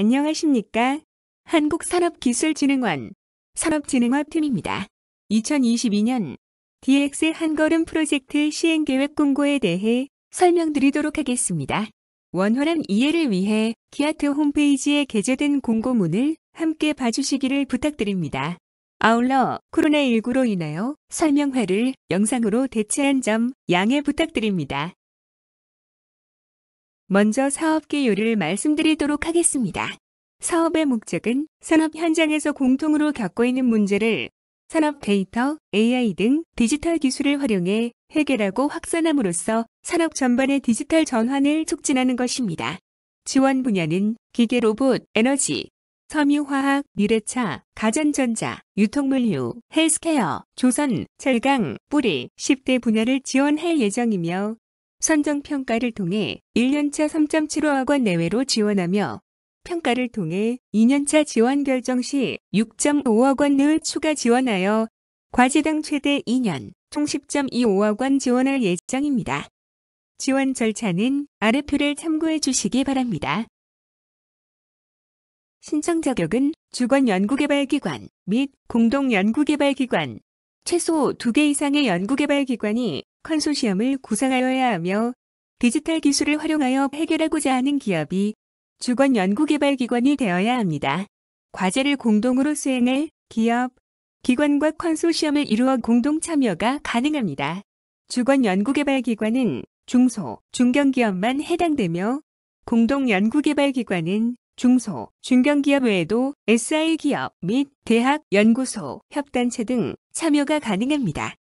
안녕하십니까? 한국산업기술진흥원 산업진흥화팀입니다. 2022년 DX 한걸음 프로젝트 시행계획 공고에 대해 설명드리도록 하겠습니다. 원활한 이해를 위해 기아트 홈페이지에 게재된 공고문을 함께 봐주시기를 부탁드립니다. 아울러 코로나19로 인하여 설명회를 영상으로 대체한 점 양해 부탁드립니다. 먼저 사업계율를 말씀드리도록 하겠습니다. 사업의 목적은 산업 현장에서 공통으로 겪고 있는 문제를 산업 데이터, AI 등 디지털 기술을 활용해 해결하고 확산함으로써 산업 전반의 디지털 전환을 촉진하는 것입니다. 지원 분야는 기계 로봇, 에너지, 섬유화학, 미래차, 가전전자, 유통물류, 헬스케어, 조선, 철강, 뿌리, 10대 분야를 지원할 예정이며 선정평가를 통해 1년차 3 7 5억원 내외로 지원하며 평가를 통해 2년차 지원 결정 시 6.5억원 을 추가 지원하여 과제당 최대 2년 총 10.25억원 지원할 예정입니다. 지원 절차는 아래표를 참고해 주시기 바랍니다. 신청 자격은 주관연구개발기관 및 공동연구개발기관 최소 2개 이상의 연구개발기관이 컨소시엄을 구상하여야 하며 디지털 기술을 활용하여 해결하고자 하는 기업이 주권 연구개발기관이 되어야 합니다. 과제를 공동으로 수행할 기업, 기관과 컨소시엄을 이루어 공동 참여가 가능합니다. 주권 연구개발기관은 중소, 중견기업만 해당되며 공동 연구개발기관은 중소, 중견기업 외에도 SI 기업 및 대학, 연구소, 협단체 등 참여가 가능합니다.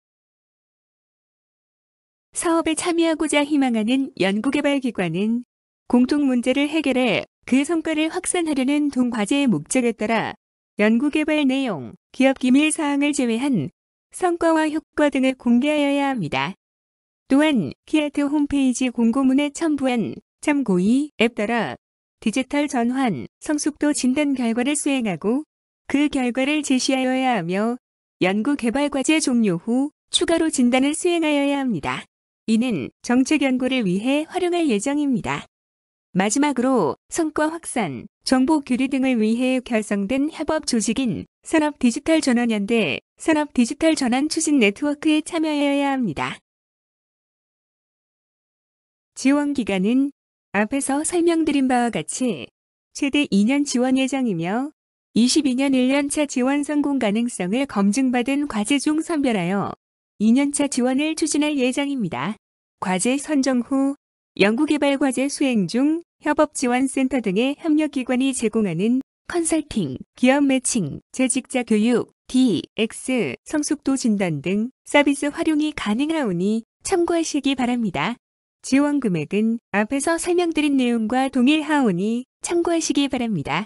사업에 참여하고자 희망하는 연구개발기관은 공통 문제를 해결해 그 성과를 확산하려는 동과제의 목적에 따라 연구개발 내용, 기업 기밀 사항을 제외한 성과와 효과 등을 공개하여야 합니다. 또한 키아트 홈페이지 공고문에 첨부한 참고이 앱 따라 디지털 전환, 성숙도 진단 결과를 수행하고 그 결과를 제시하여야 하며 연구 개발 과제 종료 후 추가로 진단을 수행하여야 합니다. 이는 정책 연구를 위해 활용할 예정입니다. 마지막으로 성과 확산, 정보 교류 등을 위해 결성된 협업 조직인 산업 디지털 전환연대 산업 디지털 전환 추진 네트워크에 참여해야 합니다. 지원 기간은 앞에서 설명드린 바와 같이 최대 2년 지원 예정이며 22년 1년차 지원 성공 가능성을 검증받은 과제 중 선별하여 2년차 지원을 추진할 예정입니다. 과제 선정 후 연구개발과제 수행 중 협업지원센터 등의 협력기관이 제공하는 컨설팅, 기업 매칭, 재직자 교육, DX, 성숙도 진단 등 서비스 활용이 가능하오니 참고하시기 바랍니다. 지원 금액은 앞에서 설명드린 내용과 동일하오니 참고하시기 바랍니다.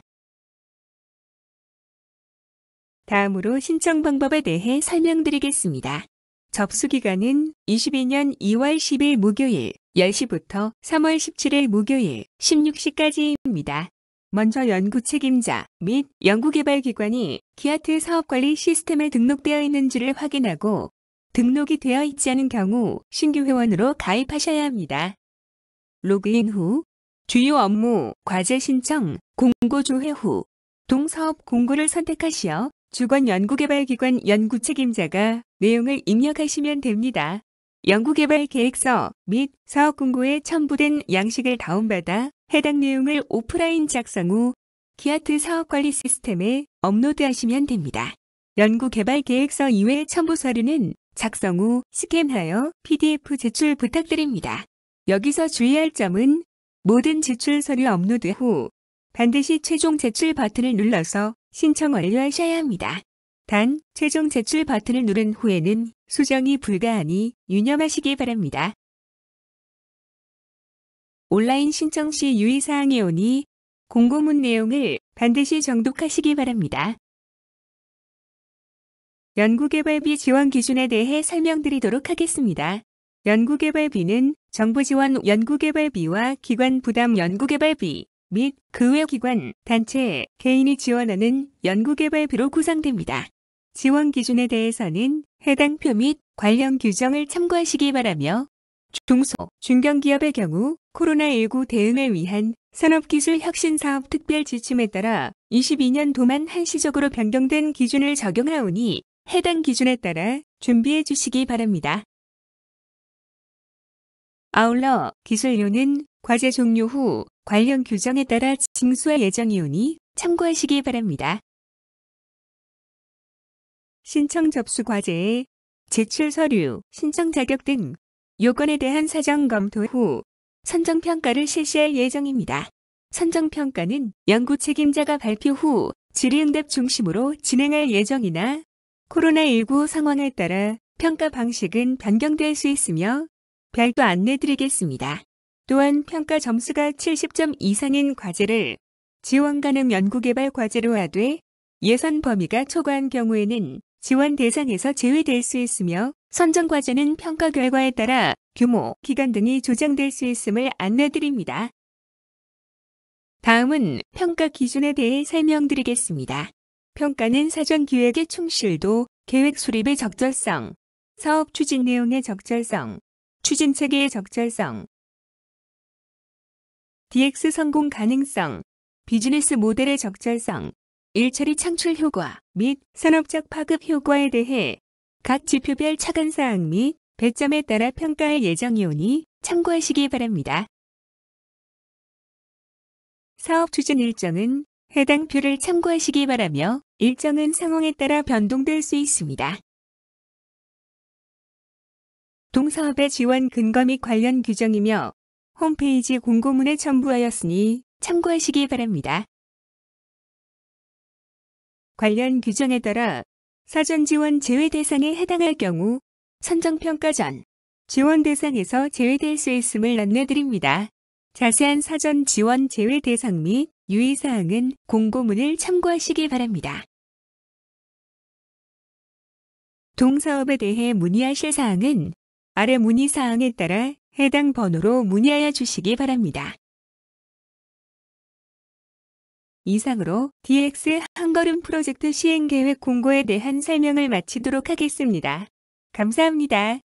다음으로 신청 방법에 대해 설명드리겠습니다. 접수 기간은 22년 2월 10일 목요일 10시부터 3월 17일 목요일 16시까지입니다. 먼저 연구 책임자 및 연구개발기관이 기아트 사업관리 시스템에 등록되어 있는지를 확인하고 등록이 되어 있지 않은 경우 신규 회원으로 가입하셔야 합니다. 로그인 후 주요 업무, 과제 신청, 공고 조회 후 동사업 공고를 선택하시어 주권 연구개발기관 연구 책임자가 내용을 입력하시면 됩니다. 연구개발 계획서 및 사업 공고에 첨부된 양식을 다운받아 해당 내용을 오프라인 작성 후 기아트 사업관리 시스템에 업로드하시면 됩니다. 연구개발 계획서 이외의 첨부 서류는 작성 후 스캔하여 PDF 제출 부탁드립니다. 여기서 주의할 점은 모든 제출 서류 업로드 후 반드시 최종 제출 버튼을 눌러서 신청 완료하셔야 합니다. 단, 최종 제출 버튼을 누른 후에는 수정이 불가하니 유념하시기 바랍니다. 온라인 신청 시 유의사항이 오니 공고문 내용을 반드시 정독하시기 바랍니다. 연구개발비 지원 기준에 대해 설명드리도록 하겠습니다. 연구개발비는 정부지원 연구개발비와 기관 부담 연구개발비, 및그외 기관, 단체, 개인이 지원하는 연구개발비로 구성됩니다. 지원 기준에 대해서는 해당 표 및 관련 규정을 참고하시기 바라며 중소, 중견기업의 경우 코로나19 대응을 위한 산업기술 혁신사업 특별 지침에 따라 22년 도만 한시적으로 변경된 기준을 적용하오니 해당 기준에 따라 준비해 주시기 바랍니다. 아울러 기술료는 과제 종료 후 관련 규정에 따라 징수할 예정이오니 참고하시기 바랍니다. 신청 접수 과제에 제출 서류, 신청 자격 등 요건에 대한 사정 검토 후 선정평가를 실시할 예정입니다. 선정평가는 연구 책임자가 발표 후 질의응답 중심으로 진행할 예정이나 코로나19 상황에 따라 평가 방식은 변경될 수 있으며 별도 안내 드리겠습니다. 또한 평가 점수가 70점 이상인 과제를 지원 가능 연구개발 과제로 하되 예산 범위가 초과한 경우에는 지원 대상에서 제외될 수 있으며 선정 과제는 평가 결과에 따라 규모, 기간 등이 조정될 수 있음을 안내드립니다. 다음은 평가 기준에 대해 설명드리겠습니다. 평가는 사전 기획의 충실도, 계획 수립의 적절성, 사업 추진 내용의 적절성, 추진 체계의 적절성, DX 성공 가능성, 비즈니스 모델의 적절성, 일처리 창출 효과 및 산업적 파급 효과에 대해 각 지표별 차근사항 및 배점에 따라 평가할 예정이오니 참고하시기 바랍니다. 사업 추진 일정은 해당 표를 참고하시기 바라며 일정은 상황에 따라 변동될 수 있습니다. 동사업의 지원 근거 및 관련 규정이며 홈페이지 공고문에 첨부하였으니 참고하시기 바랍니다. 관련 규정에 따라 사전 지원 제외 대상에 해당할 경우 선정평가 전 지원 대상에서 제외될 수 있음을 안내드립니다. 자세한 사전 지원 제외 대상 및 유의사항은 공고문을 참고하시기 바랍니다. 동사업에 대해 문의하실 사항은 아래 문의사항에 따라 해당 번호로 문의하여 주시기 바랍니다. 이상으로 DX 한걸음 프로젝트 시행계획 공고에 대한 설명을 마치도록 하겠습니다. 감사합니다.